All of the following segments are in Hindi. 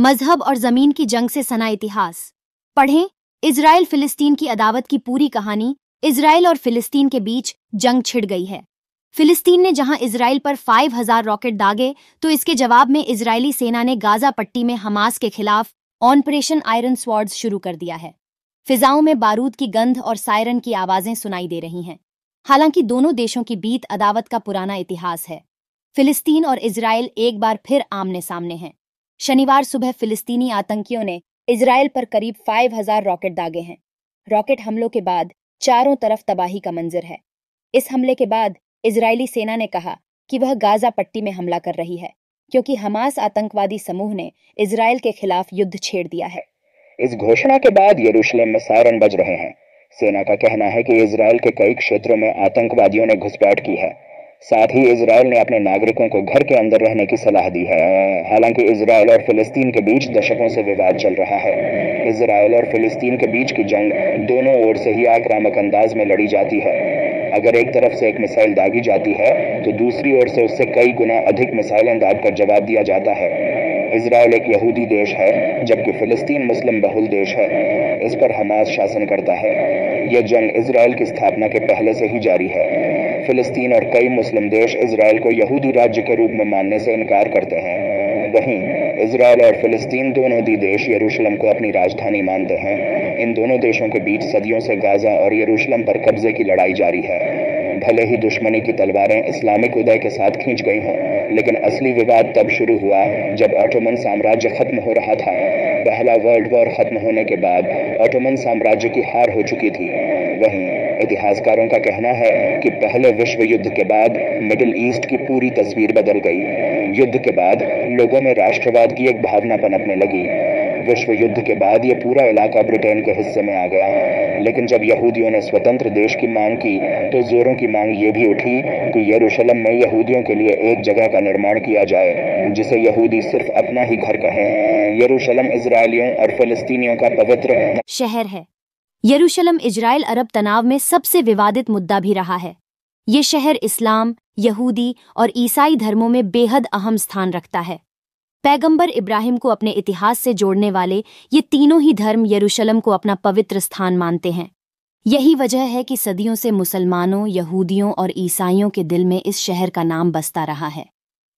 मजहब और जमीन की जंग से सना इतिहास पढ़ें इसराइल फिलिस्तीन की अदावत की पूरी कहानी इसराइल और फिलिस्तीन के बीच जंग छिड़ गई है फिलिस्तीन ने जहां इसराइल पर 5000 रॉकेट दागे तो इसके जवाब में इजरायली सेना ने गाजा पट्टी में हमास के खिलाफ ऑनपरेशन आयरन स्वॉर्ड शुरू कर दिया है फिजाओं में बारूद की गंध और सायरन की आवाजें सुनाई दे रही हैं हालांकि दोनों देशों की बीत अदावत का पुराना इतिहास है फिलिस्तीन और इसराइल एक बार फिर आमने सामने हैं शनिवार सुबह फिलिस्तीनी आतंकियों ने इसराइल पर करीब 5000 रॉकेट दागे हैं रॉकेट हमलों के बाद चारों तरफ तबाही का मंजर है इस हमले के बाद इजरायली सेना ने कहा कि वह गाजा पट्टी में हमला कर रही है क्योंकि हमास आतंकवादी समूह ने इसराइल के खिलाफ युद्ध छेड़ दिया है इस घोषणा के बाद यरूशलेम में सायरन बज रहे हैं सेना का कहना है कि इसराइल के कई क्षेत्रों में आतंकवादियों ने घुसपैठ की है साथ ही इसराइल ने अपने नागरिकों को घर के अंदर रहने की सलाह दी है हालांकि इसराइल और फिलिस्तीन के बीच दशकों से विवाद चल रहा है इसराइल और फिलिस्तीन के बीच की जंग दोनों ओर से ही आक्रामक अंदाज में लड़ी जाती है अगर एक तरफ से एक मिसाइल दागी जाती है तो दूसरी ओर से उससे कई गुना अधिक मिसाइलें दाग कर जवाब दिया जाता है इसराइल एक यहूदी देश है जबकि फिलिस्तीन मुस्लिम बहुल देश है इस पर हमास शासन करता है यह जंग इसराइल की स्थापना के पहले से ही जारी है फिलिस्तीन और कई मुस्लिम देश इसराइल को यहूदी राज्य के रूप में मानने से इनकार करते हैं वहीं इसराइल और फ़लस्तीन दोनों ही देश यरूशलम को अपनी राजधानी मानते हैं इन दोनों देशों के बीच सदियों से गाज़ा और यरूशलम पर कब्जे की लड़ाई जारी है भले ही दुश्मनी की तलवारें इस्लामिक उदय के साथ खींच गई हों लेकिन असली विवाद तब शुरू हुआ जब ऑटोमन साम्राज्य खत्म हो रहा था पहला वर्ल्ड वॉर खत्म होने के बाद ऑटोमन साम्राज्य की हार हो चुकी थी वहीं इतिहासकारों का कहना है कि पहले विश्व युद्ध के बाद मिडिल ईस्ट की पूरी तस्वीर बदल गई युद्ध के बाद लोगों में राष्ट्रवाद की एक भावना पनपने लगी विश्व युद्ध के बाद ये पूरा इलाका ब्रिटेन के हिस्से में आ गया लेकिन जब यहूदियों ने स्वतंत्र देश की मांग की तो जोरों की मांग ये भी उठी कि यरूशलम में यहूदियों के लिए एक जगह का निर्माण किया जाए जिसे यहूदी सिर्फ अपना ही घर कहें यरूशलम इसराइलियों और फलस्तीनियों का पवित्र शहर है यरूशलम इजराइल अरब तनाव में सबसे विवादित मुद्दा भी रहा है ये शहर इस्लाम यहूदी और ईसाई धर्मों में बेहद अहम स्थान रखता है पैगंबर इब्राहिम को अपने इतिहास से जोड़ने वाले ये तीनों ही धर्म यरूशलम को अपना पवित्र स्थान मानते हैं यही वजह है कि सदियों से मुसलमानों यहूदियों और ईसाइयों के दिल में इस शहर का नाम बसता रहा है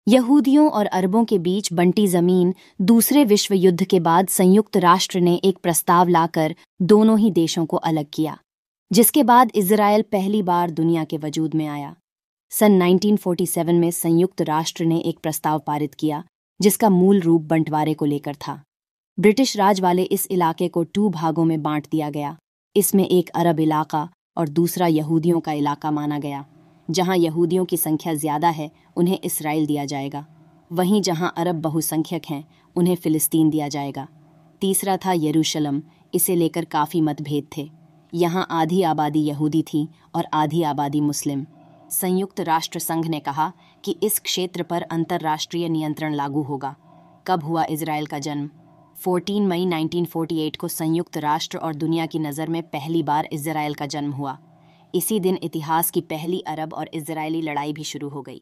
यहूदियों और अरबों के बीच बंटी जमीन दूसरे विश्व युद्ध के बाद संयुक्त राष्ट्र ने एक प्रस्ताव लाकर दोनों ही देशों को अलग किया जिसके बाद इसराइल पहली बार दुनिया के वजूद में आया सन 1947 में संयुक्त राष्ट्र ने एक प्रस्ताव पारित किया जिसका मूल रूप बंटवारे को लेकर था ब्रिटिश राज वाले इस इलाके को टू भागों में बांट दिया गया इसमें एक अरब इलाका और दूसरा यहूदियों का इलाका माना गया जहां यहूदियों की संख्या ज़्यादा है उन्हें इसराइल दिया जाएगा वहीं जहां अरब बहुसंख्यक हैं उन्हें फ़िलिस्तीन दिया जाएगा तीसरा था यरूशलम इसे लेकर काफ़ी मतभेद थे यहाँ आधी आबादी यहूदी थी और आधी आबादी मुस्लिम संयुक्त राष्ट्र संघ ने कहा कि इस क्षेत्र पर अंतर्राष्ट्रीय नियंत्रण लागू होगा कब हुआ इसराइल का जन्म 14 मई 1948 को संयुक्त राष्ट्र और दुनिया की नज़र में पहली बार इसराइल का जन्म हुआ इसी दिन इतिहास की पहली अरब और इसराइली लड़ाई भी शुरू हो गई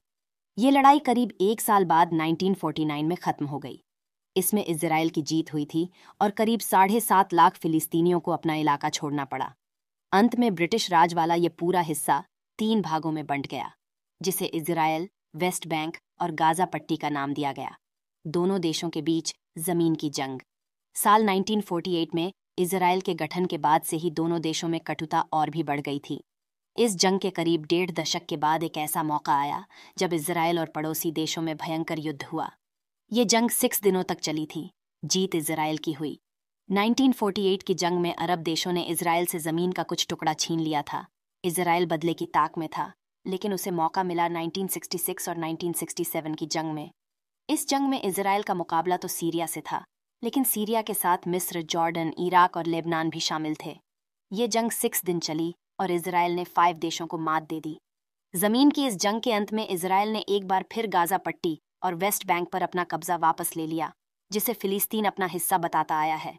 ये लड़ाई करीब एक साल बाद 1949 में ख़त्म हो गई इसमें इसराइल की जीत हुई थी और करीब साढ़े सात लाख फिलिस्तीनियों को अपना इलाका छोड़ना पड़ा अंत में ब्रिटिश राज वाला ये पूरा हिस्सा तीन भागों में बंट गया जिसे इसराइल वेस्ट बैंक और गाजा पट्टी का नाम दिया गया दोनों देशों के बीच जमीन की जंग साल 1948 में इसराइल के गठन के बाद से ही दोनों देशों में कटुता और भी बढ़ गई थी इस जंग के करीब डेढ़ दशक के बाद एक ऐसा मौका आया जब इसराइल और पड़ोसी देशों में भयंकर युद्ध हुआ ये जंग सिक्स दिनों तक चली थी जीत इसराइल की हुई 1948 की जंग में अरब देशों ने इसराइल से ज़मीन का कुछ टुकड़ा छीन लिया था इसराइल बदले की ताक में था लेकिन उसे मौका मिला 1966 और 1967 की जंग में इस जंग में इसराइल का मुकाबला तो सीरिया से था लेकिन सीरिया के साथ मिस्र जॉर्डन इराक और लेबनान भी शामिल थे ये जंग सिक्स दिन चली और इसराइल ने फाइव देशों को मात दे दी जमीन की इस जंग के अंत में इसराइल ने एक बार फिर गाजा पट्टी और वेस्ट बैंक पर अपना कब्जा वापस ले लिया जिसे फिलिस्तीन अपना हिस्सा बताता आया है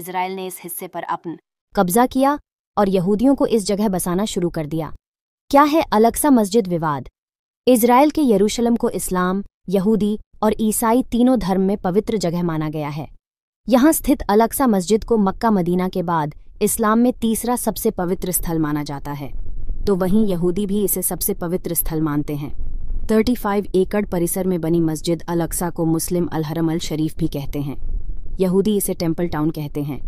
इसराइल ने इस हिस्से पर अपन कब्जा किया और यहूदियों को इस जगह बसाना शुरू कर दिया क्या है अलक्सा मस्जिद विवाद इसराइल के यरूशलम को इस्लाम यहूदी और ईसाई तीनों धर्म में पवित्र जगह माना गया है यहां स्थित अलक्सा मस्जिद को मक्का मदीना के बाद इस्लाम में तीसरा सबसे पवित्र स्थल माना जाता है तो वहीं यहूदी भी इसे सबसे पवित्र स्थल मानते हैं 35 एकड़ परिसर में बनी मस्जिद अल अक्सा को मुस्लिम अलहरम अल शरीफ भी कहते हैं यहूदी इसे टेम्पल टाउन कहते हैं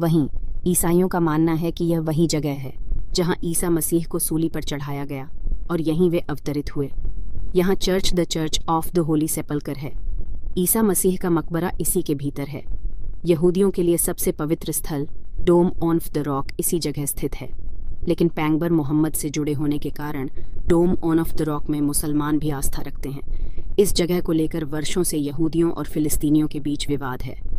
वहीं ईसाइयों का मानना है कि यह वही जगह है जहां ईसा मसीह को सूली पर चढ़ाया गया और यहीं वे अवतरित हुए यहाँ church the church of the holy sepulchre है ईसा मसीह का मकबरा इसी के भीतर है यहूदियों के लिए सबसे पवित्र स्थल डोम ऑन द रॉक इसी जगह स्थित है लेकिन पैंगबर मोहम्मद से जुड़े होने के कारण Dome on of the Rock में मुसलमान भी आस्था रखते हैं इस जगह को लेकर वर्षों से यहूदियों और फिलिस्तीनियों के बीच विवाद है